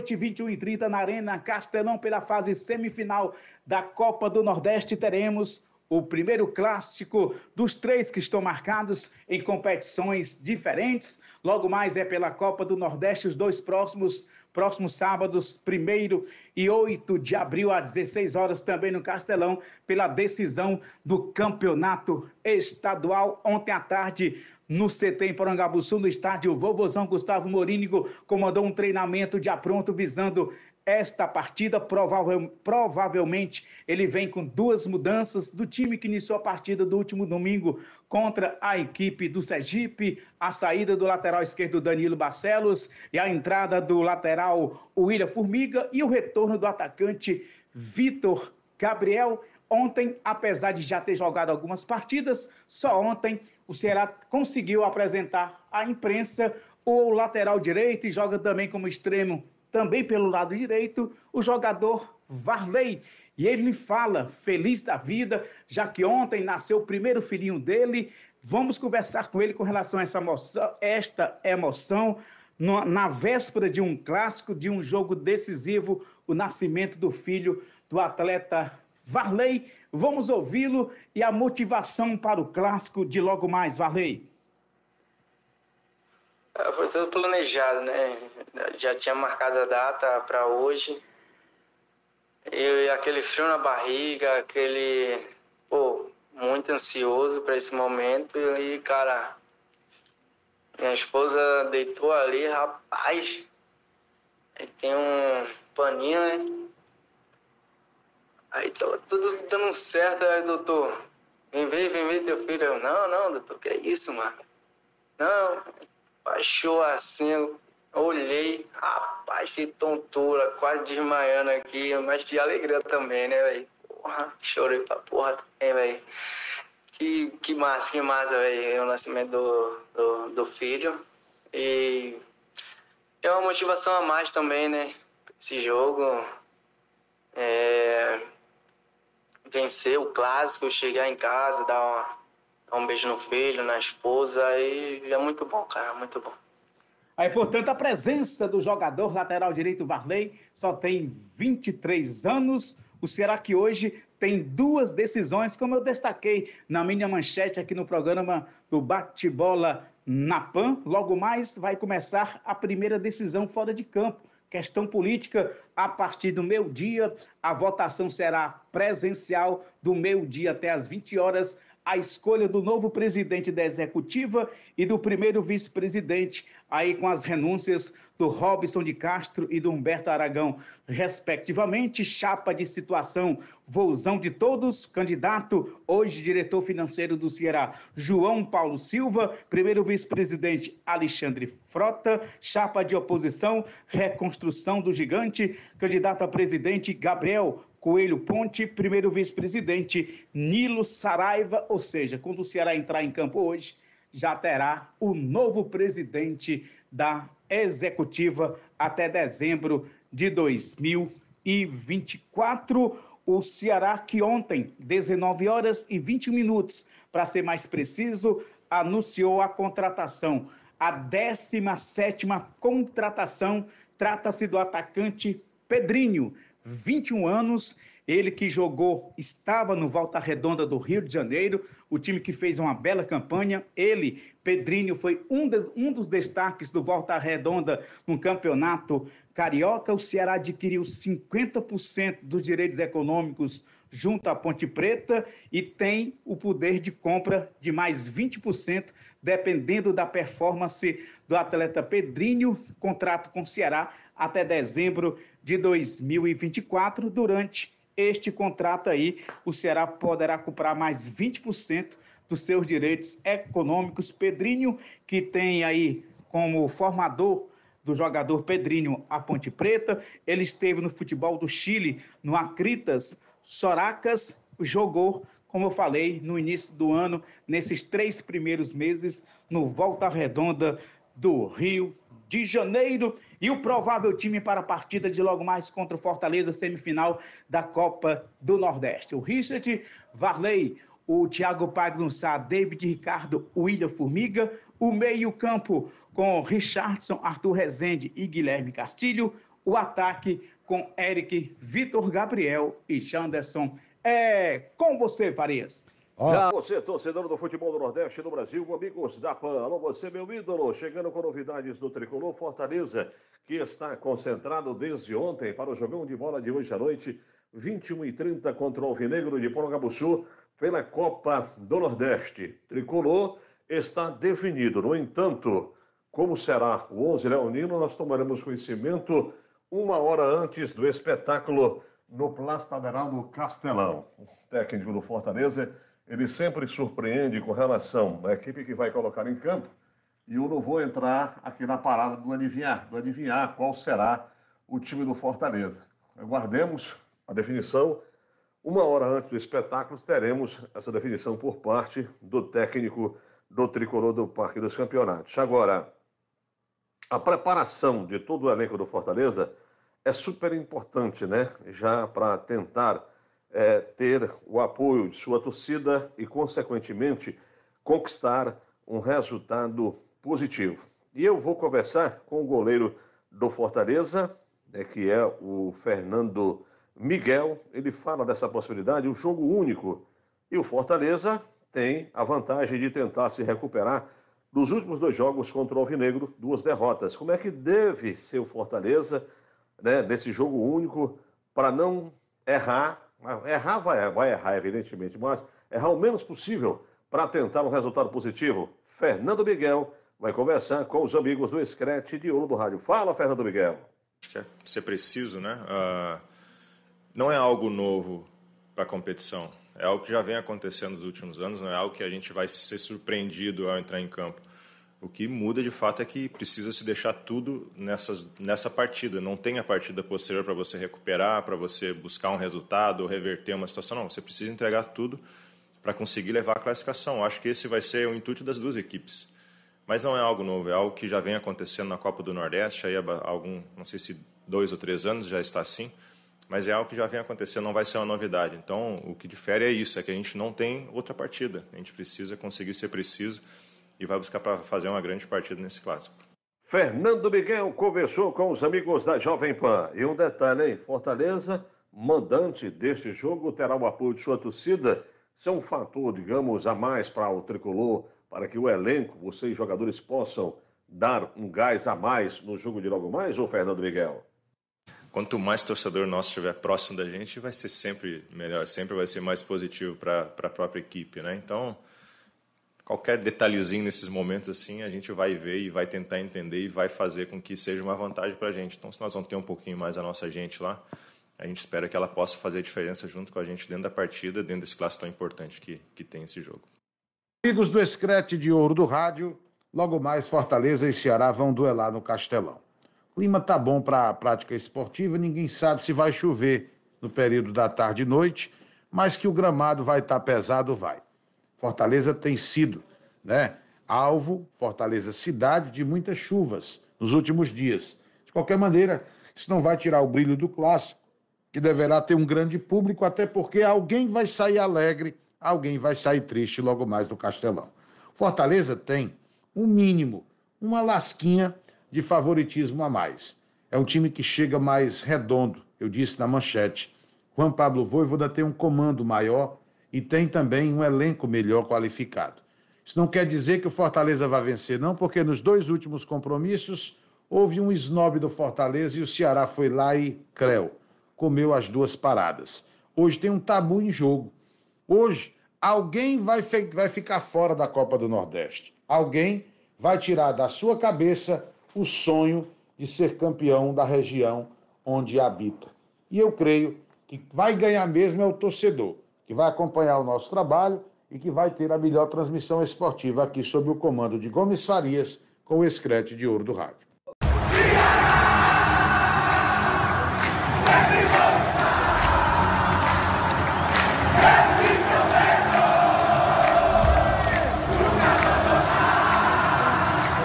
noite, 21 e 30 na Arena Castelão, pela fase semifinal da Copa do Nordeste, teremos o primeiro clássico dos três que estão marcados em competições diferentes. Logo mais é pela Copa do Nordeste, os dois próximos, próximos sábados, 1 e 8 de abril, às 16 horas, também no Castelão, pela decisão do campeonato estadual. Ontem à tarde, no CT em Porangabuçu, no estádio Vovozão Gustavo Morínigo, comandou um treinamento de apronto visando esta partida. provavelmente ele vem com duas mudanças do time que iniciou a partida do último domingo contra a equipe do Sergipe. A saída do lateral esquerdo Danilo Barcelos e a entrada do lateral William Formiga e o retorno do atacante Vitor Gabriel. Ontem, apesar de já ter jogado algumas partidas, só ontem o Ceará conseguiu apresentar à imprensa o lateral direito e joga também como extremo também pelo lado direito, o jogador Varley. E ele fala, feliz da vida, já que ontem nasceu o primeiro filhinho dele. Vamos conversar com ele com relação a essa emoção, esta emoção no, na véspera de um clássico, de um jogo decisivo, o nascimento do filho do atleta Varley. Vamos ouvi-lo e a motivação para o clássico de logo mais, Varley. É, foi tudo planejado, né? Já tinha marcado a data para hoje. Eu e aquele frio na barriga, aquele. Pô, muito ansioso para esse momento. E, cara, minha esposa deitou ali, rapaz. Aí tem um paninho, né? Aí tava tá tudo dando certo, aí, doutor. Vem ver, vem ver teu filho. Eu, não, não, doutor, que é isso, mano? Não, baixou assim, olhei, rapaz, que tontura, quase desmaiando aqui, mas de alegria também, né, velho? Porra, chorei pra porra também, velho. Que, que massa, que massa, velho, o nascimento do, do, do filho. E é uma motivação a mais também, né? Esse jogo. É, vencer o clássico, chegar em casa, dar uma um beijo no filho, na esposa, e é muito bom, cara, muito bom. Aí, portanto, a presença do jogador lateral direito Varley só tem 23 anos. O Ceará que hoje tem duas decisões, como eu destaquei na minha manchete aqui no programa do Bate-Bola na PAN. Logo mais vai começar a primeira decisão fora de campo. Questão política, a partir do meio-dia, a votação será presencial do meio-dia até as 20 horas a escolha do novo presidente da executiva e do primeiro vice-presidente, aí com as renúncias do Robson de Castro e do Humberto Aragão, respectivamente, chapa de situação, vouzão de todos, candidato, hoje diretor financeiro do Ceará, João Paulo Silva, primeiro vice-presidente, Alexandre Frota, chapa de oposição, reconstrução do gigante, candidato a presidente, Gabriel Coelho Ponte, primeiro vice-presidente Nilo Saraiva, ou seja, quando o Ceará entrar em campo hoje, já terá o novo presidente da executiva até dezembro de 2024. O Ceará que ontem, 19 horas e 21 minutos, para ser mais preciso, anunciou a contratação, a 17 contratação, trata-se do atacante Pedrinho, 21 anos. Ele que jogou, estava no Volta Redonda do Rio de Janeiro, o time que fez uma bela campanha. Ele, Pedrinho, foi um, des, um dos destaques do Volta Redonda no campeonato carioca. O Ceará adquiriu 50% dos direitos econômicos junto à Ponte Preta e tem o poder de compra de mais 20%, dependendo da performance do atleta Pedrinho, contrato com o Ceará até dezembro de 2024. Durante este contrato aí, o Ceará poderá comprar mais 20% dos seus direitos econômicos. Pedrinho, que tem aí como formador do jogador Pedrinho a Ponte Preta, ele esteve no futebol do Chile, no Acritas, Soracas, jogou como eu falei no início do ano, nesses três primeiros meses, no Volta Redonda do Rio de Janeiro e o provável time para a partida de logo mais contra o Fortaleza, semifinal da Copa do Nordeste. O Richard Varley, o Thiago Paglunçá, David Ricardo, William Formiga, o meio-campo com Richardson, Arthur Rezende e Guilherme Castilho, o ataque com Eric, Vitor Gabriel e Janderson. É com você, Farias. Oh. Já você, torcedor do futebol do Nordeste do Brasil, amigos da PAN. Alô, você, meu ídolo, chegando com novidades do Tricolor Fortaleza, que está concentrado desde ontem para o jogão de bola de hoje à noite, 21h30 contra o Alvinegro de Porangabuçu, pela Copa do Nordeste. Tricolor está definido. No entanto, como será o 11 leonino, nós tomaremos conhecimento uma hora antes do espetáculo no Plaça Lateral do Castelão. O técnico do Fortaleza ele sempre surpreende com relação à equipe que vai colocar em campo. E eu não vou entrar aqui na parada do adivinhar, do adivinhar qual será o time do Fortaleza. Aguardemos a definição. Uma hora antes do espetáculo, teremos essa definição por parte do técnico do tricolor do Parque dos Campeonatos. Agora, a preparação de todo o elenco do Fortaleza é super importante, né? Já para tentar é, ter o apoio de sua torcida e, consequentemente, conquistar um resultado positivo. E eu vou conversar com o goleiro do Fortaleza, né, que é o Fernando Miguel. Ele fala dessa possibilidade, um jogo único. E o Fortaleza tem a vantagem de tentar se recuperar dos últimos dois jogos contra o Alvinegro, duas derrotas. Como é que deve ser o Fortaleza né, nesse jogo único para não errar Errar vai, vai errar, evidentemente, mas errar o menos possível para tentar um resultado positivo. Fernando Miguel vai conversar com os amigos do Scratch de Ouro do Rádio. Fala, Fernando Miguel. Acho que é ser preciso, né? Uh, não é algo novo para a competição. É algo que já vem acontecendo nos últimos anos, não é algo que a gente vai ser surpreendido ao entrar em campo. O que muda de fato é que precisa se deixar tudo nessas, nessa partida. Não tem a partida posterior para você recuperar, para você buscar um resultado ou reverter uma situação. Não, você precisa entregar tudo para conseguir levar a classificação. Acho que esse vai ser o intuito das duas equipes. Mas não é algo novo, é algo que já vem acontecendo na Copa do Nordeste, aí há algum, não sei se dois ou três anos já está assim, mas é algo que já vem acontecendo, não vai ser uma novidade. Então, o que difere é isso, é que a gente não tem outra partida. A gente precisa conseguir ser preciso e vai buscar para fazer uma grande partida nesse clássico. Fernando Miguel conversou com os amigos da Jovem Pan. E um detalhe, hein? Fortaleza, mandante deste jogo, terá o apoio de sua torcida. Isso é um fator, digamos, a mais para o tricolor, para que o elenco, vocês jogadores, possam dar um gás a mais no jogo de logo mais, ou Fernando Miguel? quanto mais torcedor nosso estiver próximo da gente, vai ser sempre melhor, sempre vai ser mais positivo para a própria equipe, né? Então, qualquer detalhezinho nesses momentos assim, a gente vai ver e vai tentar entender e vai fazer com que seja uma vantagem para a gente. Então, se nós vamos ter um pouquinho mais a nossa gente lá, a gente espera que ela possa fazer a diferença junto com a gente dentro da partida, dentro desse clássico tão importante que, que tem esse jogo. Amigos do Escrete de Ouro do Rádio, logo mais Fortaleza e Ceará vão duelar no Castelão. O clima tá bom para a prática esportiva, ninguém sabe se vai chover no período da tarde e noite, mas que o gramado vai estar tá pesado, vai. Fortaleza tem sido, né, alvo, Fortaleza cidade de muitas chuvas nos últimos dias. De qualquer maneira, isso não vai tirar o brilho do clássico, que deverá ter um grande público, até porque alguém vai sair alegre, alguém vai sair triste logo mais do Castelão. Fortaleza tem um mínimo, uma lasquinha de favoritismo a mais. É um time que chega mais redondo, eu disse na manchete. Juan Pablo Voivoda tem um comando maior e tem também um elenco melhor qualificado. Isso não quer dizer que o Fortaleza vai vencer, não, porque nos dois últimos compromissos houve um snob do Fortaleza e o Ceará foi lá e creu, comeu as duas paradas. Hoje tem um tabu em jogo. Hoje alguém vai, vai ficar fora da Copa do Nordeste. Alguém vai tirar da sua cabeça o sonho de ser campeão da região onde habita. E eu creio que vai ganhar mesmo é o torcedor que vai acompanhar o nosso trabalho e que vai ter a melhor transmissão esportiva aqui sob o comando de Gomes Farias, com o escrete de ouro do rádio.